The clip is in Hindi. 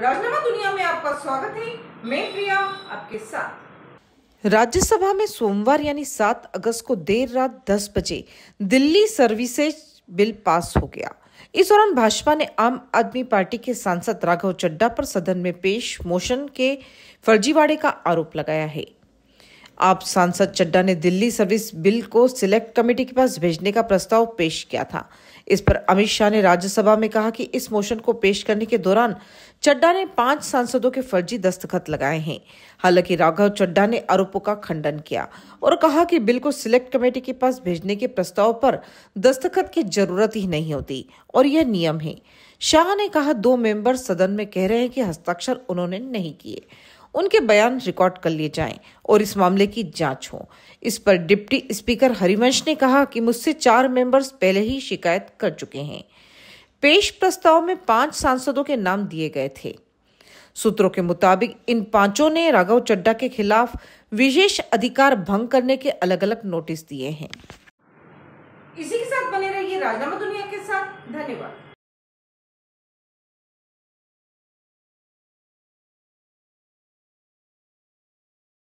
नमस्कार दुनिया में आपका स्वागत है मैं प्रिया आपके साथ राज्यसभा में सोमवार यानी 7 अगस्त को देर रात 10 बजे दिल्ली सर्विसेज बिल पास हो गया इस दौरान भाजपा ने आम आदमी पार्टी के सांसद राघव चड्डा पर सदन में पेश मोशन के फर्जीवाड़े का आरोप लगाया है आप सांसद चड्डा ने दिल्ली सर्विस बिल को सिलेक्ट कमेटी के पास भेजने का प्रस्ताव पेश किया था इस पर अमित शाह ने राज्यसभा में कहा कि इस मोशन को पेश करने के दौरान चड्डा ने पांच सांसदों के फर्जी दस्तखत लगाए हैं हालांकि राघव चड्डा ने आरोपों का खंडन किया और कहा कि बिल को सिलेक्ट कमेटी के पास भेजने के प्रस्ताव पर दस्तखत की जरूरत ही नहीं होती और यह नियम है शाह ने कहा दो मेंबर सदन में कह रहे हैं कि हस्ताक्षर उन्होंने नहीं किए उनके बयान रिकॉर्ड कर लिए जाएं और इस मामले की जांच हो इस पर डिप्टी स्पीकर हरिवंश ने कहा कि मुझसे चार मेंबर्स पहले ही शिकायत कर चुके हैं पेश प्रस्ताव में पांच सांसदों के नाम दिए गए थे सूत्रों के मुताबिक इन पांचों ने राघव चड्डा के खिलाफ विशेष अधिकार भंग करने के अलग अलग नोटिस दिए हैं इसी के साथ बने रहिए राजनामा दुनिया के साथ धन्यवाद